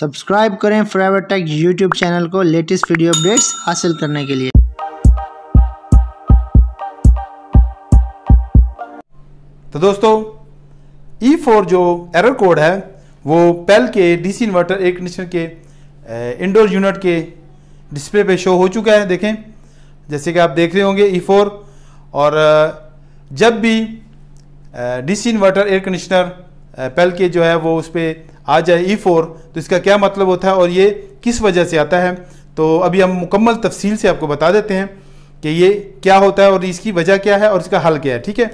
subscribe करें फ्राइवर tech YouTube channel को लेटेस्ट वीडियो अपडेट्स हासिल करने के लिए तो दोस्तों ई e फोर जो एरर कोड है वो पेल के डीसी इन्वर्टर एयर कंडीशनर के इंडोर यूनिट के डिस्प्ले पे शो हो चुका है देखें जैसे कि आप देख रहे होंगे ई e फोर और जब भी DC inverter air conditioner PEL के जो है वो उस पर आ जाए ई e फोर तो इसका क्या मतलब होता है और ये किस वजह से आता है तो अभी हम मुकम्मल तफसील से आपको बता देते हैं कि ये क्या होता है और इसकी वजह क्या है और इसका हल क्या है ठीक है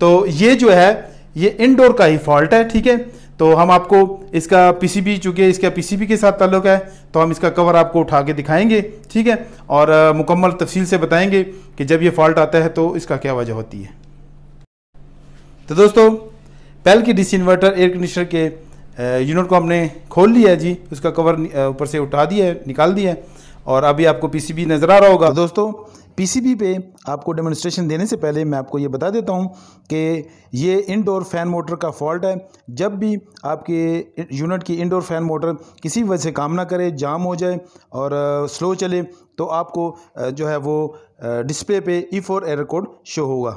तो ये जो है ये इनडोर का ही फॉल्ट है ठीक है तो हम आपको इसका पीसीबी चूँकि इसका पीसीबी के साथ ताल्लुक है तो हम इसका कवर आपको उठा के दिखाएंगे ठीक है और मुकम्मल तफसील से बताएंगे कि जब ये फॉल्ट आता है तो इसका क्या वजह होती है तो दोस्तों पहल की डिस इन्वर्टर एयर कंडीशनर के यूनिट को हमने खोल लिया है जी उसका कवर ऊपर से उठा दिया है निकाल दिया है और अभी आपको पीसीबी नज़र आ रहा होगा तो दोस्तों पीसीबी पे आपको डेमोन्स्ट्रेशन देने से पहले मैं आपको ये बता देता हूँ कि ये इनडोर फैन मोटर का फॉल्ट है जब भी आपके यूनिट की इनडोर फैन मोटर किसी वजह से काम ना करे जाम हो जाए और स्लो चले तो आपको जो है वो डिस्प्ले पे E four error code show होगा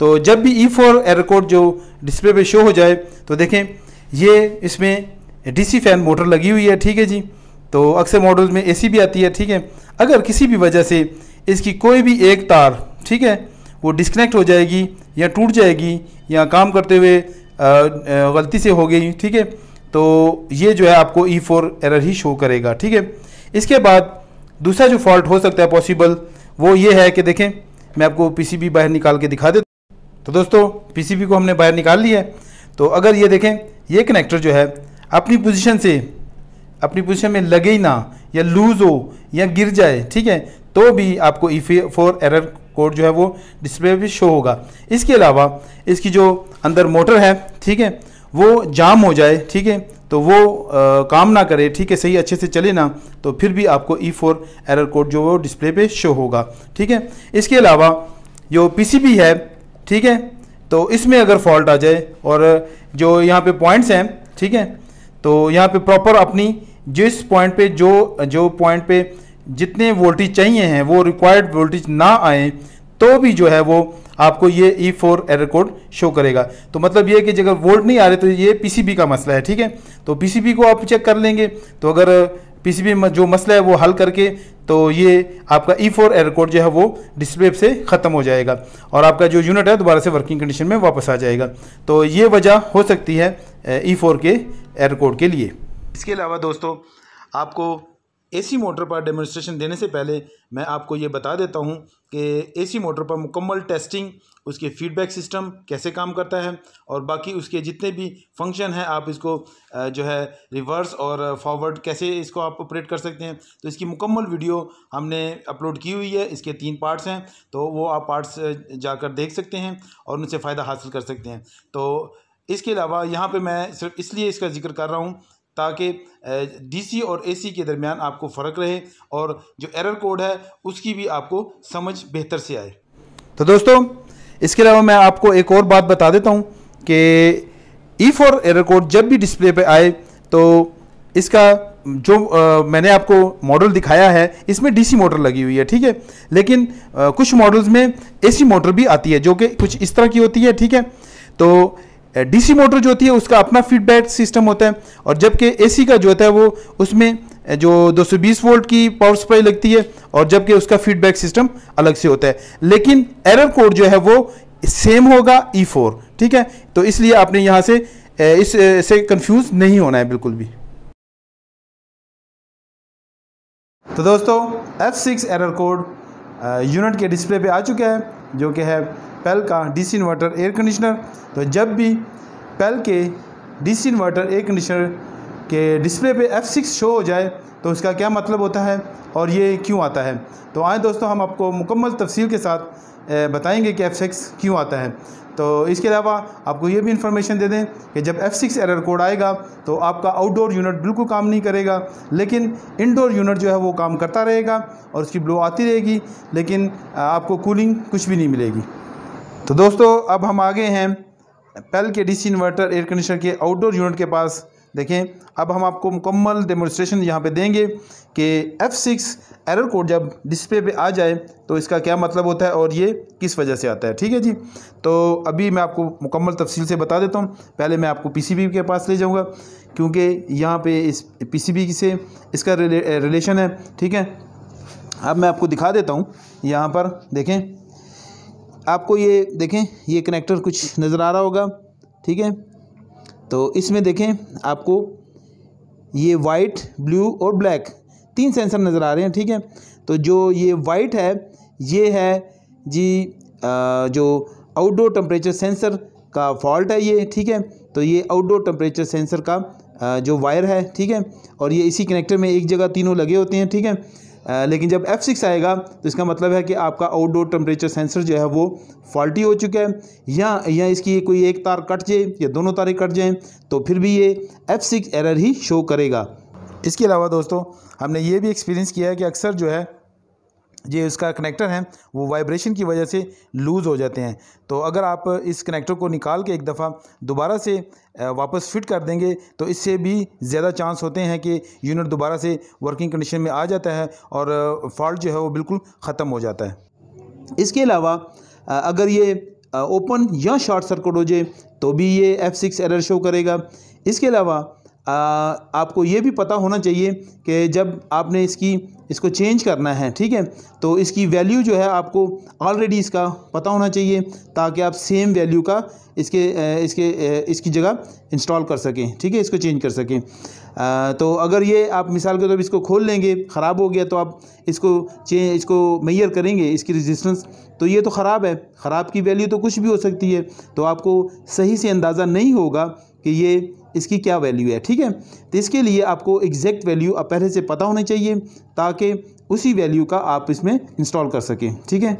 तो जब भी ई फोर एयर कोड जो डिस्प्ले पे शो हो जाए तो देखें ये इसमें डीसी फैन मोटर लगी हुई है ठीक है जी तो अक्सर मॉडल्स में एसी भी आती है ठीक है अगर किसी भी वजह से इसकी कोई भी एक तार ठीक है वो डिस्कनेक्ट हो जाएगी या टूट जाएगी या काम करते हुए गलती से हो गई ठीक है तो ये जो है आपको ई फोर एरर ही शो करेगा ठीक है इसके बाद दूसरा जो फॉल्ट हो सकता है पॉसिबल वो ये है कि देखें मैं आपको पीसीबी बाहर निकाल के दिखा देता तो दोस्तों पीसीबी को हमने बाहर निकाल लिया है तो अगर ये देखें ये कनेक्टर जो है अपनी पोजीशन से अपनी पोजीशन में लगे ही ना या लूज़ हो या गिर जाए ठीक है तो भी आपको ई फोर एरर कोड जो है वो डिस्प्ले पे शो होगा इसके अलावा इसकी जो अंदर मोटर है ठीक है वो जाम हो जाए ठीक है तो वो आ, काम ना करे ठीक है सही अच्छे से चले ना तो फिर भी आपको ई फोर एरर कोड जो है वो डिस्प्ले पे शो होगा ठीक है इसके अलावा जो पी है ठीक है तो इसमें अगर फॉल्ट आ जाए और जो यहाँ पे पॉइंट्स हैं ठीक है तो यहाँ पे प्रॉपर अपनी जिस पॉइंट पे जो जो पॉइंट पे जितने वोल्टेज चाहिए हैं वो रिक्वायर्ड वोल्टेज ना आए तो भी जो है वो आपको ये E four error code show करेगा तो मतलब ये कि जगह वोल्ट नहीं आ रहे तो ये पीसीबी का मसला है ठीक है तो पीसीबी को आप चेक कर लेंगे तो अगर पीसीबी में जो मसला है वो हल करके तो ये आपका ई फोर एयर कोड जो है वो डिस्प्ले से ख़त्म हो जाएगा और आपका जो यूनिट है दोबारा से वर्किंग कंडीशन में वापस आ जाएगा तो ये वजह हो सकती है ई फोर e के एयर कोड के लिए इसके अलावा दोस्तों आपको एसी मोटर पर डेमोस्ट्रेशन देने से पहले मैं आपको ये बता देता हूँ कि एसी मोटर पर मुकम्मल टेस्टिंग उसके फीडबैक सिस्टम कैसे काम करता है और बाकी उसके जितने भी फंक्शन हैं आप इसको जो है रिवर्स और फॉरवर्ड कैसे इसको आप ऑपरेट कर सकते हैं तो इसकी मुकम्मल वीडियो हमने अपलोड की हुई है इसके तीन पार्ट्स हैं तो वो आप पार्ट्स जाकर देख सकते हैं और उनसे फ़ायदा हासिल कर सकते हैं तो इसके अलावा यहाँ पे मैं सिर्फ इसलिए इसका जिक्र कर रहा हूँ ताकि डीसी और एसी के दरमियान आपको फ़र्क रहे और जो एरर कोड है उसकी भी आपको समझ बेहतर से आए तो दोस्तों इसके अलावा मैं आपको एक और बात बता देता हूँ कि ई फॉर एरर कोड जब भी डिस्प्ले पे आए तो इसका जो आ, मैंने आपको मॉडल दिखाया है इसमें डीसी मोटर लगी हुई है ठीक है लेकिन आ, कुछ मॉडल्स में एसी मोटर भी आती है जो कि कुछ इस तरह की होती है ठीक है तो डीसी मोटर जो होती है उसका अपना फीडबैक सिस्टम होता है और जबकि एसी का जो होता है वो उसमें जो 220 वोल्ट की पावर सप्लाई लगती है और जबकि उसका फीडबैक सिस्टम अलग से होता है लेकिन एरर कोड जो है वो सेम होगा ई e फोर ठीक है तो इसलिए आपने यहाँ से इस से कंफ्यूज नहीं होना है बिल्कुल भी तो दोस्तों F6 एरर कोड यूनिट के डिस्प्ले पे आ चुका है जो कि है पेल का डीसी इन्वर्टर एयर कंडीशनर तो जब भी पेल के डीसी इन्वर्टर एयर कंडीशनर के डिस्प्ले पे सिक्स शो हो जाए तो उसका क्या मतलब होता है और ये क्यों आता है तो आए दोस्तों हम आपको मुकम्मल तफसील के साथ बताएंगे कि एफ सिक्स क्यों आता है तो इसके अलावा आपको ये भी इन्फॉर्मेशन दे दें कि जब एफ सिक्स एरर कोड आएगा तो आपका आउटडोर यूनिट बिल्कुल काम नहीं करेगा लेकिन इनडोर यूनिट जो है वो काम करता रहेगा और उसकी ब्लो आती रहेगी लेकिन आपको कूलिंग कुछ भी नहीं मिलेगी तो दोस्तों अब हम आगे हैं पेल के डीसी इन्वर्टर एयर कंडीशनर के आउटडोर यूनिट के पास देखें अब हम आपको मुकम्मल डेमोस्ट्रेशन यहाँ पे देंगे कि F6 एरर कोड जब डिस्प्ले पे आ जाए तो इसका क्या मतलब होता है और ये किस वजह से आता है ठीक है जी तो अभी मैं आपको मुकम्मल तफसील से बता देता हूँ पहले मैं आपको पीसीबी के पास ले जाऊँगा क्योंकि यहाँ पे इस पीसीबी से इसका रिले, रिलेशन है ठीक है अब मैं आपको दिखा देता हूँ यहाँ पर देखें आपको ये देखें ये कनेक्टर कुछ नज़र आ रहा होगा ठीक है तो इसमें देखें आपको ये वाइट ब्लू और ब्लैक तीन सेंसर नज़र आ रहे हैं ठीक है तो जो ये वाइट है ये है जी आ, जो आउटडोर टम्परेचर सेंसर का फॉल्ट है ये ठीक है तो ये आउटडोर टम्परेचर सेंसर का जो वायर है ठीक है और ये इसी कनेक्टर में एक जगह तीनों लगे होते हैं ठीक है लेकिन जब एफ़ सिक्स आएगा तो इसका मतलब है कि आपका आउटडोर टेम्परेचर सेंसर जो है वो फॉल्टी हो चुका है या या इसकी कोई एक तार कट जाए या दोनों तारें कट जाएँ तो फिर भी ये एफ़ सिक्स एरर ही शो करेगा इसके अलावा दोस्तों हमने ये भी एक्सपीरियंस किया है कि अक्सर जो है ये इसका कनेक्टर है वो वाइब्रेशन की वजह से लूज़ हो जाते हैं तो अगर आप इस कनेक्टर को निकाल के एक दफ़ा दोबारा से वापस फिट कर देंगे तो इससे भी ज़्यादा चांस होते हैं कि यूनिट दोबारा से वर्किंग कंडीशन में आ जाता है और फॉल्ट जो है वो बिल्कुल ख़त्म हो जाता है इसके अलावा अगर ये ओपन या शॉर्ट सर्कट हो जाए तो भी ये एफ सिक्स एरर शो करेगा इसके अलावा आपको ये भी पता होना चाहिए कि जब आपने इसकी इसको चेंज करना है ठीक है तो इसकी वैल्यू जो है आपको ऑलरेडी इसका पता होना चाहिए ताकि आप सेम वैल्यू का इसके इसके इसकी जगह इंस्टॉल कर सकें ठीक है इसको चेंज कर सकें तो अगर ये आप मिसाल के तौर तो पर इसको खोल लेंगे ख़राब हो गया तो आप इसको चें इसको मैयर करेंगे इसकी रेजिस्टेंस तो ये तो ख़राब है ख़राब की वैल्यू तो कुछ भी हो सकती है तो आपको सही से अंदाज़ा नहीं होगा कि ये इसकी क्या वैल्यू है ठीक है तो इसके लिए आपको एग्जैक्ट वैल्यू अब पहले से पता होनी चाहिए ताकि उसी वैल्यू का आप इसमें इंस्टॉल कर सकें ठीक है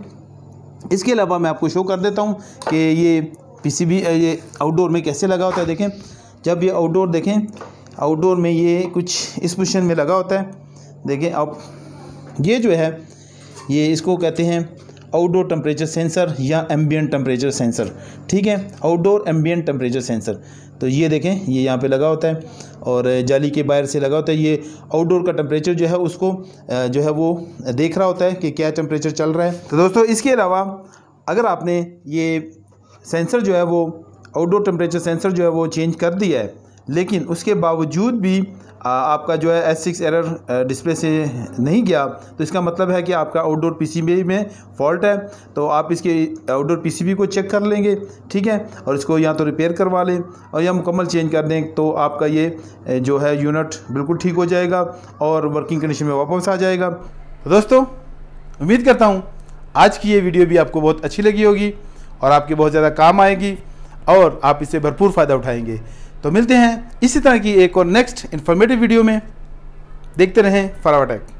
इसके अलावा मैं आपको शो कर देता हूँ कि ये पीसीबी ये आउटडोर में कैसे लगा होता है देखें जब ये आउटडोर देखें आउटडोर में ये कुछ इस पोजिशन में लगा होता है देखें आप ये जो है ये इसको कहते हैं आउटडोर टेम्परेचर सेंसर या एम्बियन टेम्परेचर सेंसर ठीक है आउटडोर एम्बियन टेम्परेचर सेंसर तो ये देखें ये यहाँ पे लगा होता है और जाली के बाहर से लगा होता है ये आउटडोर का टेम्परेचर जो है उसको जो है वो देख रहा होता है कि क्या टेम्परेचर चल रहा है तो दोस्तों इसके अलावा अगर आपने ये सेंसर जो है वो आउटडोर टेम्परेचर सेंसर जो है वो चेंज कर दिया है लेकिन उसके बावजूद भी आपका जो है एस सिक्स एरर डिस्प्ले से नहीं गया तो इसका मतलब है कि आपका आउटडोर पीसीबी में फॉल्ट है तो आप इसके आउटडोर पीसीबी को चेक कर लेंगे ठीक है और इसको या तो रिपेयर करवा लें और या मुकम्मल चेंज कर दें तो आपका ये जो है यूनिट बिल्कुल ठीक हो जाएगा और वर्किंग कंडीशन में वापस आ जाएगा तो दोस्तों उम्मीद करता हूँ आज की ये वीडियो भी आपको बहुत अच्छी लगी होगी और आपके बहुत ज़्यादा काम आएगी और आप इससे भरपूर फ़ायदा उठाएंगे तो मिलते हैं इसी तरह की एक और नेक्स्ट इन्फॉर्मेटिव वीडियो में देखते रहें फरावा टेक